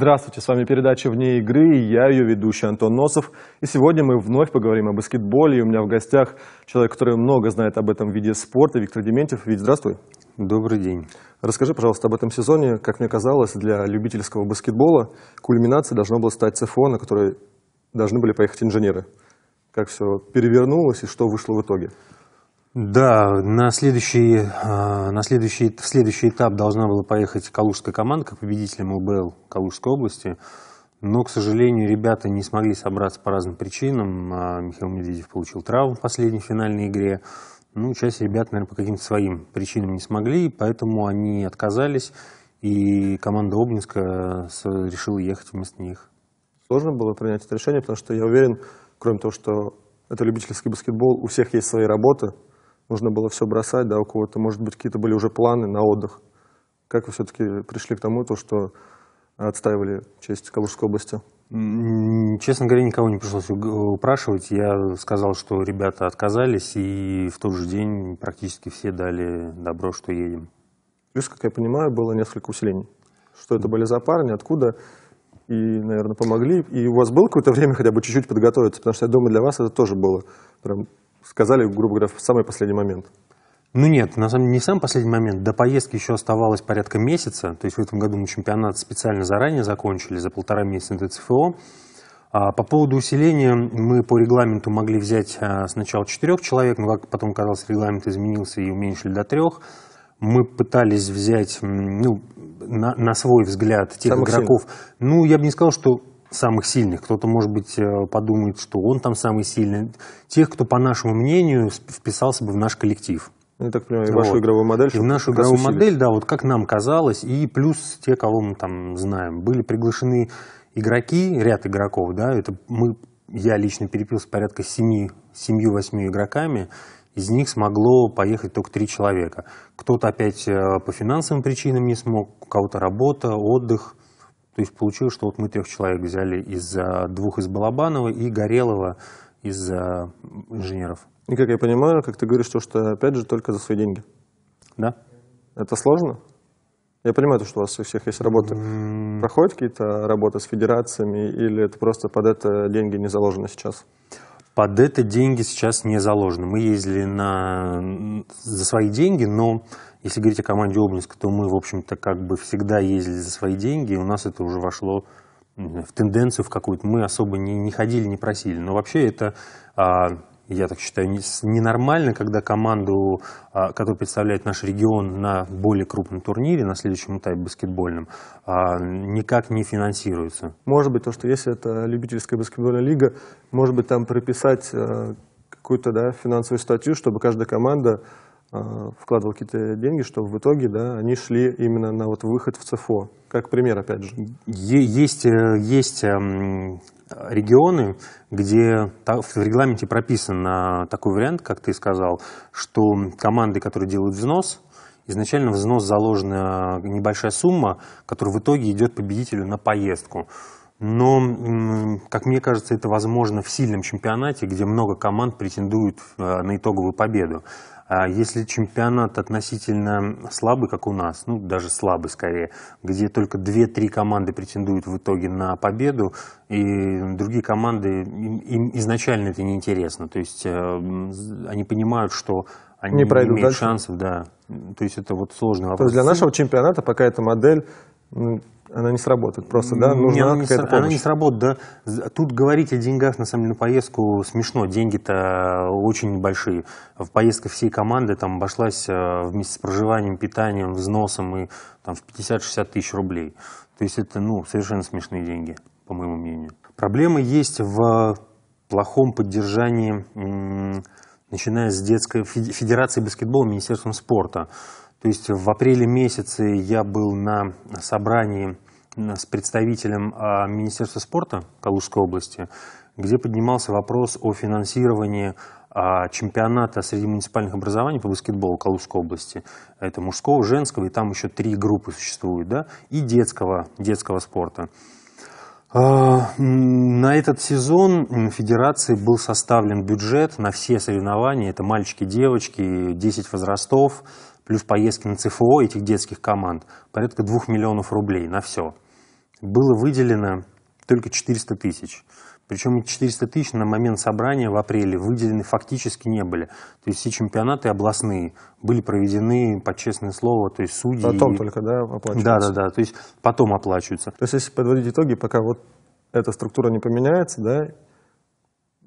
Здравствуйте, с вами передача «Вне игры» и я, ее ведущий Антон Носов. И сегодня мы вновь поговорим о баскетболе. И у меня в гостях человек, который много знает об этом виде спорта, Виктор Дементьев. Вить, здравствуй. Добрый день. Расскажи, пожалуйста, об этом сезоне. Как мне казалось, для любительского баскетбола кульминацией должно было стать ЦФО, на который должны были поехать инженеры. Как все перевернулось и что вышло в итоге? Да, на следующий, а, на следующий, в следующий этап должна была поехать калужская команда, как победителем ЛБЛ Калужской области. Но, к сожалению, ребята не смогли собраться по разным причинам. А, Михаил Медведев получил травму в последней финальной игре. Ну, часть ребят, наверное, по каким-то своим причинам не смогли, поэтому они отказались, и команда Обнинска э, решила ехать вместо них. Сложно было принять это решение, потому что я уверен, кроме того, что это любительский баскетбол, у всех есть свои работы, нужно было все бросать, да, у кого-то, может быть, какие-то были уже планы на отдых. Как вы все-таки пришли к тому, то, что отстаивали честь Калужской области? Честно говоря, никого не пришлось упрашивать. Я сказал, что ребята отказались, и в тот же день практически все дали добро, что едем. Плюс, как я понимаю, было несколько усилений. Что это были за парни, откуда, и, наверное, помогли. И у вас было какое-то время хотя бы чуть-чуть подготовиться, потому что, я думаю, для вас это тоже было прям сказали, грубо говоря, в самый последний момент. Ну нет, на самом деле не сам последний момент. До поездки еще оставалось порядка месяца. То есть в этом году мы чемпионат специально заранее закончили, за полтора месяца до ЦФО. А по поводу усиления мы по регламенту могли взять а, сначала четырех человек, но как потом оказалось, регламент изменился и уменьшили до трех. Мы пытались взять, ну, на, на свой взгляд, тех Самых игроков. Сильных. Ну, я бы не сказал, что самых сильных, кто-то, может быть, э, подумает, что он там самый сильный, тех, кто, по нашему мнению, вписался бы в наш коллектив. Я так понимаю, и вашу вот. игровую модель. И в нашу игровую усилить. модель, да, вот как нам казалось, и плюс те, кого мы там знаем. Были приглашены игроки, ряд игроков, да, это мы, я лично перепился порядка семи, семью 8 игроками, из них смогло поехать только три человека. Кто-то опять э, по финансовым причинам не смог, у кого-то работа, отдых, то есть получилось, что вот мы трех человек взяли из э, двух из Балабанова и Горелого из э, инженеров. И как я понимаю, как ты говоришь, то, что опять же только за свои деньги. Да. Это сложно? Я понимаю, что у вас у всех есть работы. Mm. Проходят какие-то работы с федерациями, или это просто под это деньги не заложено сейчас? Под это деньги сейчас не заложено. Мы ездили на... за свои деньги, но если говорить о команде Обнинска, то мы, в общем-то, как бы всегда ездили за свои деньги, и у нас это уже вошло ну, в тенденцию в какую-то. Мы особо не, не ходили, не просили. Но вообще это, а, я так считаю, ненормально, когда команду, а, которая представляет наш регион на более крупном турнире, на следующем этапе баскетбольном, а, никак не финансируется. Может быть, то, что если это любительская баскетбольная лига, может быть, там прописать э, какую-то да, финансовую статью, чтобы каждая команда Э, вкладывал какие-то деньги, что в итоге да, они шли именно на вот выход в ЦФО. Как пример, опять же. Есть, э, есть эм, регионы, где в регламенте прописан такой вариант, как ты сказал, что команды, которые делают взнос, изначально взнос заложена небольшая сумма, которая в итоге идет победителю на поездку. Но, как мне кажется, это возможно в сильном чемпионате, где много команд претендуют э, на итоговую победу. А если чемпионат относительно слабый, как у нас, ну даже слабый скорее, где только 2-3 команды претендуют в итоге на победу, и другие команды, им, им изначально это неинтересно. То есть э, они понимают, что они не, не имеют дальше. шансов, да. То есть это вот сложный вопрос. То есть для нашего чемпионата пока эта модель ну, она не сработает просто, да? Нужна не, какая Она не сработает, да. Тут говорить о деньгах, на самом деле, на поездку смешно. Деньги-то очень небольшие В поездке всей команды там обошлась э, вместе с проживанием, питанием, взносом и там в 50-60 тысяч рублей. То есть это, ну, совершенно смешные деньги, по моему мнению. Проблема есть в плохом поддержании, начиная с детской федерации баскетбола, Министерством спорта. То есть в апреле месяце я был на собрании с представителем а, Министерства спорта Калужской области, где поднимался вопрос о финансировании а, чемпионата среди муниципальных образований по баскетболу Калужской области. Это мужского, женского, и там еще три группы существуют, да, и детского, детского спорта. А, на этот сезон федерации был составлен бюджет на все соревнования. Это мальчики, девочки, 10 возрастов, плюс поездки на ЦФО этих детских команд, порядка 2 миллионов рублей на все. Было выделено только 400 тысяч. Причем эти 400 тысяч на момент собрания в апреле выделены фактически не были. То есть все чемпионаты областные были проведены, под честное слово, то есть судьи... Потом только, да, оплачиваются? Да, да, да, то есть потом оплачиваются. То есть если подводить итоги, пока вот эта структура не поменяется, да,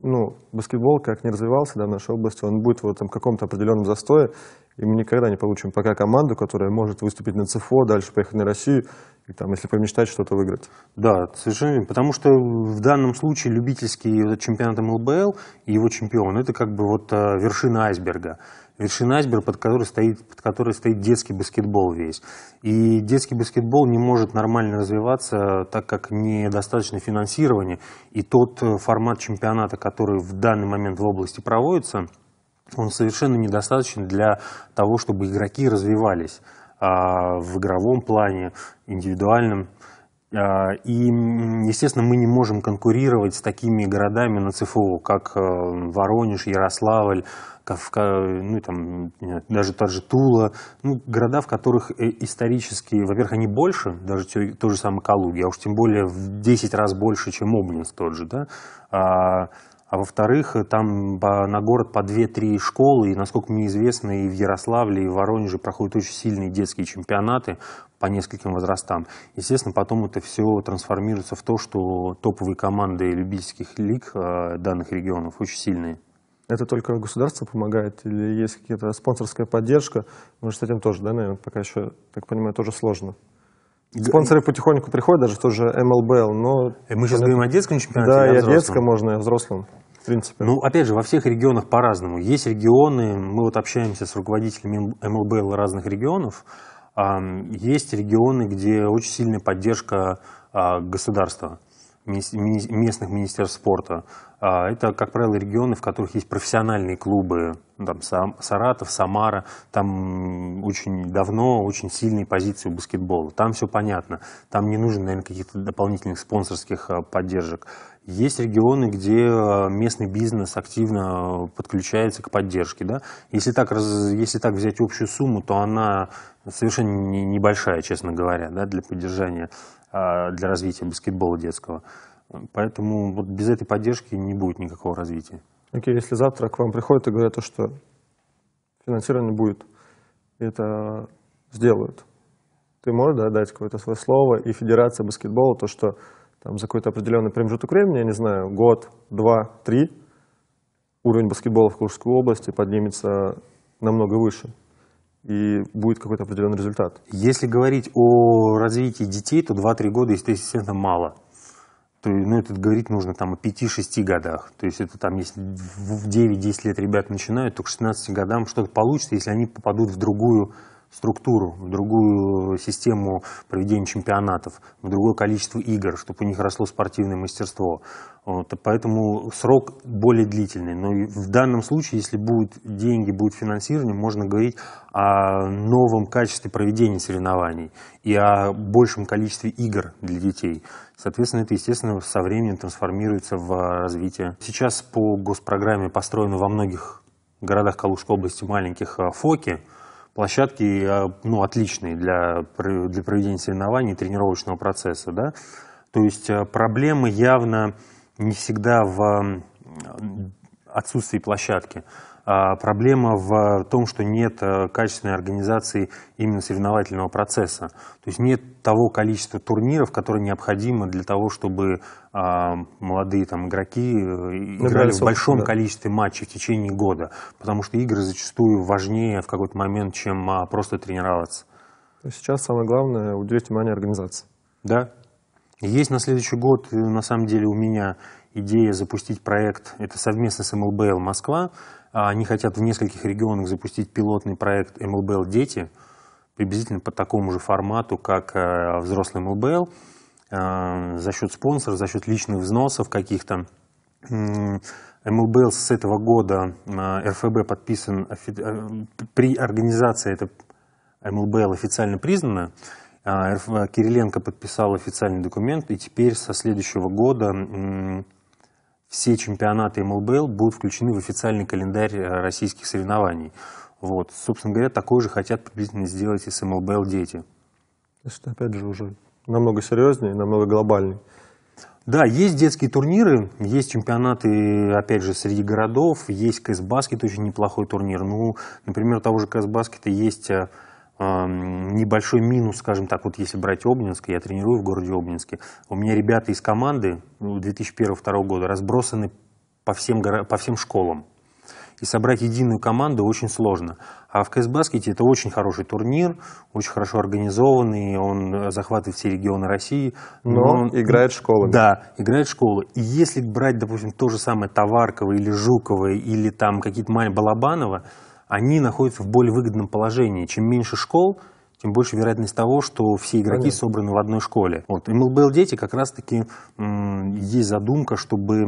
ну, баскетбол как не развивался да, в нашей области, он будет вот, там, каком-то определенном застое, и мы никогда не получим пока команду, которая может выступить на ЦФО, дальше поехать на Россию, и там, если помечтать, что-то выиграть. Да, совершенно. Потому что в данном случае любительский чемпионат МЛБЛ и его чемпион – это как бы вот а, вершина айсберга. Вершина айсберга, под которой, стоит, под которой стоит детский баскетбол весь. И детский баскетбол не может нормально развиваться, так как недостаточно финансирования. И тот э, формат чемпионата, который в данный момент в области проводится – он совершенно недостаточен для того, чтобы игроки развивались а, в игровом плане, индивидуальном. А, и, естественно, мы не можем конкурировать с такими городами на ЦФО, как э, Воронеж, Ярославль, Кавка, ну, там, даже та же Тула, ну, города, в которых э, исторически, во-первых, они больше, даже те, то же самое Калуги, а уж тем более в 10 раз больше, чем Обнинск тот же, да, а, а во-вторых, э, там на город по 2-3 школы, и, насколько мне известно, и в Ярославле, и в Воронеже проходят очень сильные детские чемпионаты по нескольким возрастам. Естественно, потом это все трансформируется в то, что топовые команды любительских лиг э, данных регионов очень сильные. Это только государство помогает или есть какая-то спонсорская поддержка? Может, с этим тоже, да, наверное, пока еще, так понимаю, тоже сложно. Спонсоры потихоньку приходят, даже тоже МЛБЛ, но... Э, а и мы сейчас говорим о детском чемпионате, Да, и о, детском можно, и о взрослом, в принципе. Ну, опять же, во всех регионах по-разному. Есть регионы, мы вот общаемся с руководителями МЛБЛ разных регионов, есть регионы, где очень сильная поддержка а, государства местных министерств спорта. А, это, как правило, регионы, в которых есть профессиональные клубы, там Саратов, Самара, там очень давно очень сильные позиции у баскетбола. Там все понятно, там не нужно, наверное, каких-то дополнительных спонсорских а, поддержек. Есть регионы, где а, местный бизнес активно подключается к поддержке. Да? Если, так, если так взять общую сумму, то она совершенно небольшая, честно говоря, да, для поддержания а, для развития баскетбола детского. Поэтому вот без этой поддержки не будет никакого развития. Окей, okay, если завтра к вам приходят и говорят, что финансирование будет, это сделают, ты можешь да, дать какое-то свое слово, и Федерация баскетбола, то, что там за какой-то определенный промежуток времени, я не знаю, год, два, три, уровень баскетбола в Курской области поднимется намного выше и будет какой-то определенный результат. Если говорить о развитии детей, то 2-3 года, естественно, мало. То, ну, это говорить нужно там о 5-6 годах. То есть это там, если в 9-10 лет ребята начинают, то к 16 годам что-то получится, если они попадут в другую структуру, в другую систему проведения чемпионатов, в другое количество игр, чтобы у них росло спортивное мастерство. Вот, поэтому срок более длительный. Но в данном случае, если будут деньги, будут финансирование, можно говорить о новом качестве проведения соревнований и о большем количестве игр для детей. Соответственно, это, естественно, со временем трансформируется в развитие. Сейчас по госпрограмме построено во многих городах Калужской области маленьких а, ФОКи – площадки э, ну, отличные для, для проведения соревнований, тренировочного процесса. Да? То есть э, проблемы явно не всегда в отсутствии площадки. А проблема в том, что нет э, качественной организации именно соревновательного процесса. То есть нет того количества турниров, которое необходимо для того, чтобы а, молодые там, игроки э, играли в большом да. количестве матчей в течение года. Потому что игры зачастую важнее в какой-то момент, чем а, просто тренироваться. Ну, сейчас самое главное уделить внимание организации. Да. Есть на следующий год, э, на самом деле, у меня идея запустить проект, это совместно с МЛБЛ Москва, а они хотят в нескольких регионах запустить пилотный проект МЛБЛ «Дети», приблизительно по такому же формату, как э, взрослый МЛБЛ, э, за счет спонсоров, за счет личных взносов каких-то. МЛБЛ с этого года э, РФБ подписан, при организации это МЛБЛ официально признано, Кириленко подписал официальный документ, и теперь со следующего года все чемпионаты МЛБЛ будут включены в официальный календарь э, российских соревнований. Вот. Собственно говоря, такое же хотят приблизительно сделать и с МЛБЛ дети. Это опять же, уже намного серьезнее, намного глобальнее. Да, есть детские турниры, есть чемпионаты, опять же, среди городов, есть КС-баскет, очень неплохой турнир. Ну, например, того же КС-баскета есть э, небольшой минус, скажем так, вот если брать Обнинск, я тренирую в городе Обнинске, у меня ребята из команды 2001-2002 ну, года разбросаны по всем, по всем школам. И собрать единую команду очень сложно. А в КС-баскете это очень хороший турнир, очень хорошо организованный, он э, захватывает все регионы России. Но, но играет школы. Да, играет школы. И если брать, допустим, то же самое Товарково или Жуково, или там какие-то Балабанова, они находятся в более выгодном положении. Чем меньше школ, тем больше вероятность того, что все игроки Понятно. собраны в одной школе. Вот. MLBL дети как раз-таки есть задумка, чтобы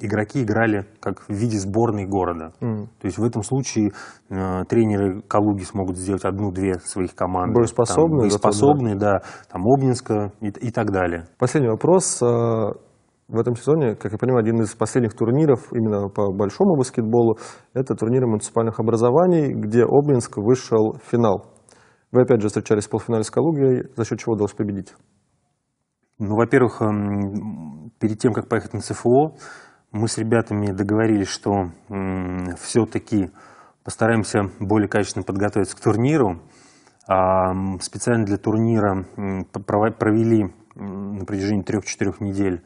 игроки играли как в виде сборной города. Mm. То есть в этом случае э, тренеры Калуги смогут сделать одну-две своих команды. Боеспособные. Там, боеспособные, да. да. Там Обнинска и, и так далее. Последний вопрос э, в этом сезоне, как я понимаю, один из последних турниров именно по большому баскетболу, это турнир муниципальных образований, где Обнинск вышел в финал. Вы опять же встречались в полуфинале с Калугией, за счет чего удалось победить? Ну, во-первых, эм, перед тем, как поехать на ЦФО, мы с ребятами договорились, что все-таки постараемся более качественно подготовиться к турниру. А, специально для турнира провели на протяжении трех-четырех недель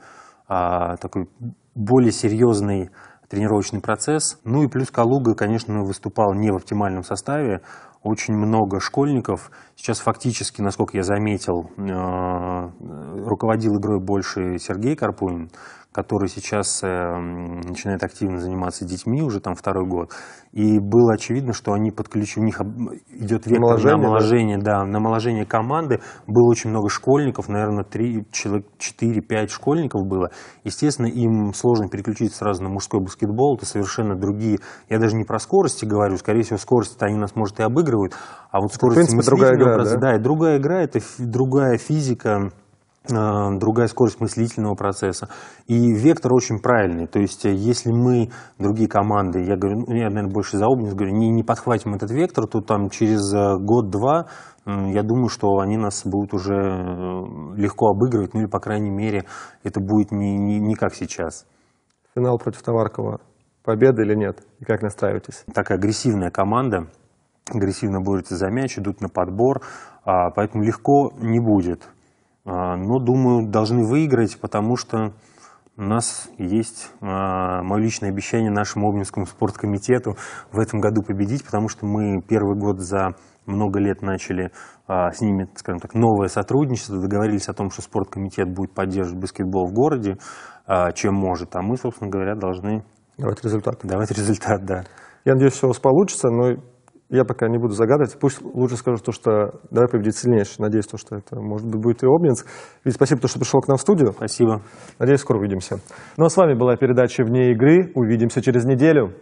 а, такой более серьезный тренировочный процесс. Ну и плюс Калуга, конечно, выступал не в оптимальном составе. Очень много школьников. Сейчас фактически, насколько я заметил, э, руководил игрой больше Сергей Карпунин, который сейчас э, начинает активно заниматься детьми уже там второй год. И было очевидно, что они подключили у них идет вектор омоложение, на омоложение, да? да, на омоложение команды. Было очень много школьников, наверное, 3, человек 4-5 школьников было. Естественно, им сложно переключиться сразу на мужской баскетбол, это совершенно другие. Я даже не про скорости говорю, скорее всего, скорости-то они нас, может, и обыгрывают, а вот скорость... в принципе, другая игра, образа, да? да? другая игра, это другая физика, Э, другая скорость мыслительного процесса. И вектор очень правильный. То есть, э, если мы, другие команды, я говорю, ну, я, наверное, больше за Обнинс говорю, не, не подхватим этот вектор, то там через э, год-два, я думаю, что они нас будут уже легко обыгрывать, ну или, по крайней мере, это будет не, не, не как сейчас. Финал против Товаркова. Победа или нет? И как настраиваетесь? Такая агрессивная команда агрессивно борются за мяч, идут на подбор, а, поэтому легко не будет. А, но, думаю, должны выиграть, потому что у нас есть а, мое личное обещание нашему Обнинскому спорткомитету в этом году победить, потому что мы первый год за много лет начали а, с ними, скажем так, новое сотрудничество, договорились о том, что спорткомитет будет поддерживать баскетбол в городе, а, чем может, а мы, собственно говоря, должны... Давать результат. Давать результат, да. Я надеюсь, все у вас получится, но я пока не буду загадывать, пусть лучше скажу то, что давай победит сильнейший. Надеюсь, то, что это, может быть, будет и Обнинск. И спасибо, что пришел к нам в студию. Спасибо. Надеюсь, скоро увидимся. Ну а с вами была передача «Вне игры». Увидимся через неделю.